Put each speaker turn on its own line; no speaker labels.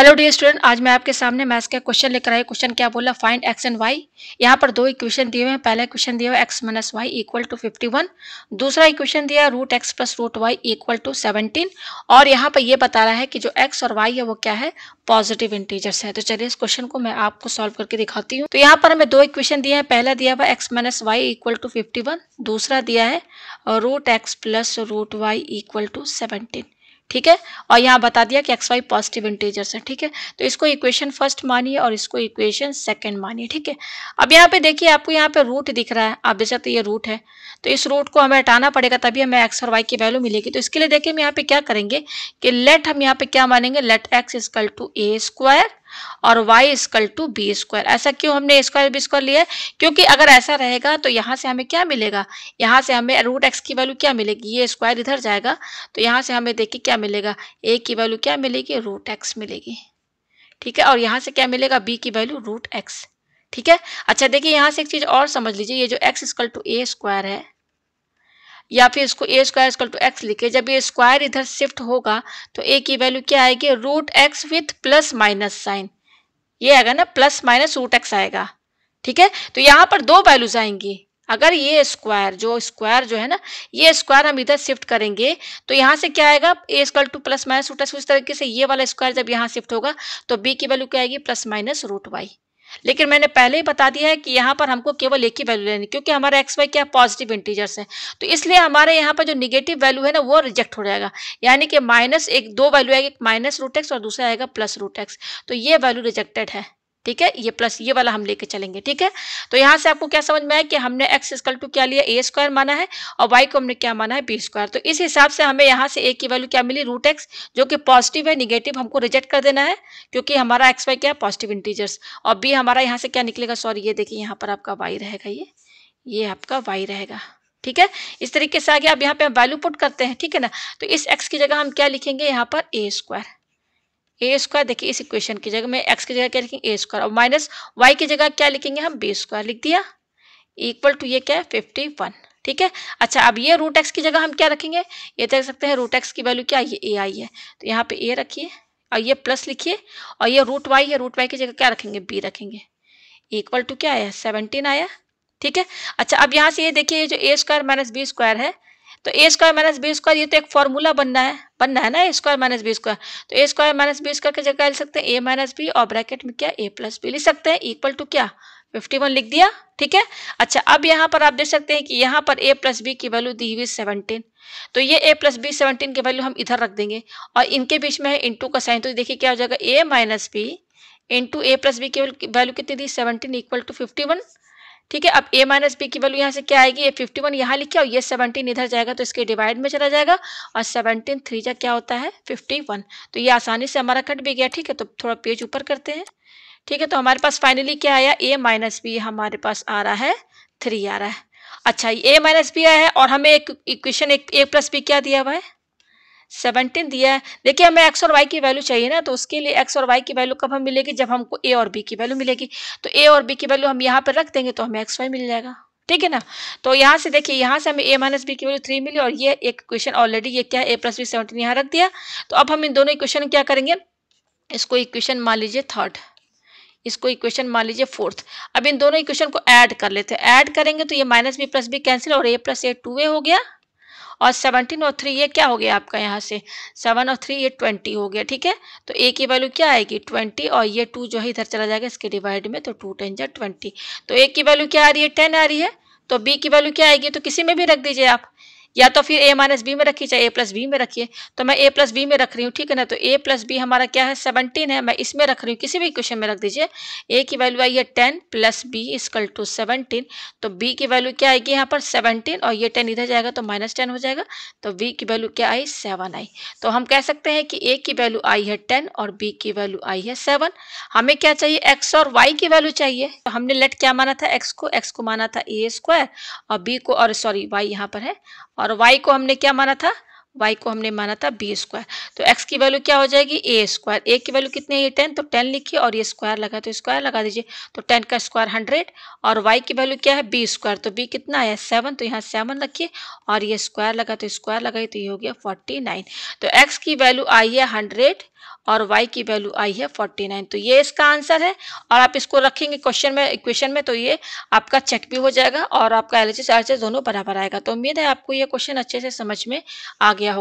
hello dear student आज मैं आपके सामने मैथ्स का क्वेश्चन लेकर आई क्वेश्चन क्या बोला फाइंड एक्स एंड वाई यहाँ पर दो इक्वेशन दिए हुए हैं पहला इक्वेशन दिया हुआ x minus y equal to fifty one दूसरा इक्वेशन दिया root x plus root y equal to seventeen और यहाँ पर ये बता रहा है कि जो एक्स और वाई है वो क्या है पॉजिटिव इंटीजर्स है तो चलिए इस क्वेश्चन को मैं आपको सॉल्व करके दिखाती हूँ तो यहाँ पर हमें दो इक्वेशन दिया है पहला दिया हुआ x minus y equal to fifty one दूसरा दिया है root x plus root y equal to seventeen ठीक है और यहाँ बता दिया कि एक्स वाई पॉजिटिव इंटीजर्स हैं ठीक है तो इसको इक्वेशन फर्स्ट मानिए और इसको इक्वेशन सेकंड मानिए ठीक है अब यहाँ पे देखिए आपको यहाँ पे रूट दिख रहा है आप देख सकते तो ये रूट है तो इस रूट को हमें हटाना पड़ेगा तभी हमें एक्स और वाई की वैल्यू मिलेगी तो इसके लिए देखिए हम यहाँ पे क्या करेंगे कि लेट हम यहाँ पे क्या मानेंगे let x is equal to a square और y is equal to b square ऐसा क्यों हमने स्क्वायर बी स्क्वायर लिया है क्योंकि अगर ऐसा रहेगा तो यहाँ से हमें क्या मिलेगा यहाँ से हमें रूट एक्स की वैल्यू क्या मिलेगी ये स्क्वायर इधर जाएगा तो यहाँ से हमें देखिए क्या मिलेगा ए की वैल्यू क्या मिलेगी रूट एक्स मिलेगी ठीक है और यहाँ से क्या मिलेगा बी की वैल्यू रूट एक्स ठीक है अच्छा देखिए यहाँ से एक चीज़ और समझ लीजिए ये जो x is equal to a square है या फिर इसको a square is equal to x लिखे जब ये स्क्वायर इधर शिफ्ट होगा तो ए की वैल्यू क्या आएगी root x with plus minus sign ये आएगा ना प्लस माइनस रूट एक्स आएगा ठीक है तो यहाँ पर दो वैल्यूज आएंगी अगर ये स्क्वायर जो स्क्वायर जो है ना ये स्क्वायर हम इधर शिफ्ट करेंगे तो यहाँ से क्या आएगा a is equal to plus minus root x उस तरीके से ये वाला स्क्वायर जब यहाँ शिफ्ट होगा तो बी की वैल्यू क्या आएगी प्लस माइनस रूट वाई लेकिन मैंने पहले ही बता दिया है कि यहाँ पर हमको केवल एक ही वैल्यू लेनी क्योंकि हमारा एक्स वाई क्या पॉजिटिव इंटीजर्स हैं तो इसलिए हमारे यहाँ पर जो निगेटिव वैल्यू है ना वो रिजेक्ट हो जाएगा यानी कि माइनस एक दो वैल्यू आएगी एक माइनस रूट एक्स और दूसरा आएगा प्लस रूट एक्स तो ये वैल्यू रिजेक्टेड है ठीक है ये प्लस ये वाला हम लेके चलेंगे ठीक है तो यहाँ से आपको क्या समझ में आया कि हमने एक्स स्कल टू क्या लिया ए स्क्वायर माना है और वाई को हमने क्या माना है बी स्क्वायर तो इस हिसाब से हमें यहाँ से ए की वैल्यू क्या मिली रूट एक्स जो कि पॉजिटिव है निगेटिव हमको रिजेक्ट कर देना है क्योंकि हमारा एक्स वाई क्या है पॉजिटिव इंटीजर्स और बी हमारा यहाँ से क्या निकलेगा सॉरी ये देखिए यहाँ पर आपका वाई रहेगा ये ये आपका वाई रहेगा ठीक है इस तरीके से आगे आप यहाँ पे वैल्यू पुट करते हैं ठीक है ना तो इस एक्स की जगह हम क्या लिखेंगे यहाँ पर ए स्क्वायर ए स्क्वायर देखिए इस इक्वेशन की जगह में एक्स की जगह क्या लिखेंगे ए स्क्वायर और माइनस वाई की जगह क्या लिखेंगे हम बी स्क्वायर लिख दिया इक्वल टू ये क्या है फिफ्टी वन ठीक है अच्छा अब ये रूट एक्स की जगह हम क्या रखेंगे ये देख सकते हैं रूट एक्स की वैल्यू क्या ये ए आई है तो यहाँ पे ए रखिए और ये प्लस लिखिए और ये रूट वाई है रूट वाई की जगह क्या रखेंगे बी रखेंगे इक्वल टू क्या आया सेवनटीन आया ठीक है अच्छा अब यहाँ से ये देखिए ये जो a square minus b square है तो a square minus b square ये तो एक फॉर्मूला बनना है बनना है ना a square minus b square तो a square minus b square की जगह लिख सकते हैं ए माइनस बी और ब्रैकेट में क्या ए प्लस बी लिख सकते हैं इक्वल टू क्या फिफ्टी वन लिख दिया ठीक है अच्छा अब यहाँ पर आप देख सकते हैं कि यहाँ पर ए प्लस बी की वैल्यू दी हुई सेवनटीन तो ये ए प्लस बी सेवनटीन की वैल्यू हम इधर रख देंगे और इनके बीच में है इंटू का साइन तो देखिए क्या हो जाएगा a minus b into a plus b की वैल्यू कितनी दी seventeen equal to fifty one ठीक है अब ए माइनस बी की वैल्यू यहाँ से क्या आएगी ये फिफ्टी वन यहाँ लिखे और ये सेवनटीन इधर जाएगा तो इसके डिवाइड में चला जाएगा और सेवनटीन थ्री जा क्या होता है फिफ्टी वन तो ये आसानी से हमारा कट भी गया ठीक है तो थोड़ा पेज ऊपर करते हैं ठीक है तो हमारे पास फाइनली क्या आया ए माइनस बी हमारे पास आ रहा है थ्री आ रहा है अच्छा ये ए माइनस बी आया है और हमें एक इक्वेशन एक ए प्लस बी क्या दिया हुआ है सेवनटीन दिया है देखिए हमें एक्स और वाई की वैल्यू चाहिए ना तो उसके लिए एक्स और वाई की वैल्यू कब हम मिलेगी जब हमको ए और बी की वैल्यू मिलेगी तो ए और बी की वैल्यू हम यहाँ पर रख देंगे तो हमें एक्स वाई मिल जाएगा ठीक है ना तो यहाँ से देखिए यहाँ से हमें ए माइनस बी की वैल्यू थ्री मिली और ये एक क्वेश्चन ऑलरेडी ये क्या है ए प्लस बी सेवनटीन यहाँ रख दिया तो अब हम इन दोनों इक्वेशन क्या करेंगे इसको इक्वेशन मान लीजिए थर्ड इसको इक्वेशन मान लीजिए फोर्थ अब इन दोनों इक्वेशन को ऐड कर लेते हैं ऐड करेंगे तो ये minus b plus b cancel और ए प्लस ए टू ए हो गया और सेवनटीन और थ्री ये क्या हो गया आपका यहाँ से सेवन और थ्री ये ट्वेंटी हो गया ठीक है तो ए की वैल्यू क्या आएगी ट्वेंटी और ये टू जो है इधर चला जाएगा इसके डिवाइड में तो टू टेन जो ट्वेंटी तो ए की वैल्यू क्या आ रही है टेन आ रही है तो बी की वैल्यू क्या आएगी तो किसी में भी रख दीजिए आप या तो फिर ए माइनस बी में रखिए चाहे ए प्लस बी में रखिए तो मैं ए प्लस बी में रख रही हूँ ठीक है ना तो ए प्लस बी हमारा क्या है सेवनटीन है मैं इसमें रख रही हूँ किसी भी क्वेश्चन में रख दीजिए ए की वैल्यू आई है ten plus b is equal to seventeen तो बी की वैल्यू क्या आएगी यहाँ पर सेवनटीन और ये टेन इधर जाएगा तो माइनस टेन हो जाएगा तो बी की वैल्यू क्या आई सेवन आई तो हम कह सकते हैं कि ए की वैल्यू आई है टेन और बी की वैल्यू आई है सेवन हमें क्या चाहिए एक्स और वाई की वैल्यू चाहिए तो हमने लेट क्या माना था एक्स को एक्स को माना था ए स्क्वायर और बी को और सॉरी वाई यहाँ पर है और y को हमने क्या माना था वाई को हमने माना था बी स्क्वायर तो एक्स की वैल्यू क्या हो जाएगी ए स्क्वायर ए की वैल्यू कितनी है टेन तो टेन लिखिए और ये स्क्वायर लगा तो स्क्वायर लगा दीजिए तो टेन का स्क्वायर हंड्रेड और वाई की वैल्यू क्या है बी स्क्वायर तो बी कितना है सेवन तो यहाँ सेवन रखिए और ये स्क्वायर लगा तो स्क्वायर लगाइए तो ये हो गया फोर्टी नाइन तो एक्स की वैल्यू आई है हंड्रेड और y की वैल्यू आई है 49 तो ये इसका आंसर है और आप इसको रखेंगे क्वेश्चन में इक्वेशन में तो ये आपका चेक भी हो जाएगा और आपका एल एच दोनों बराबर आएगा तो उम्मीद है आपको ये क्वेश्चन अच्छे से समझ में आ गया गया होगा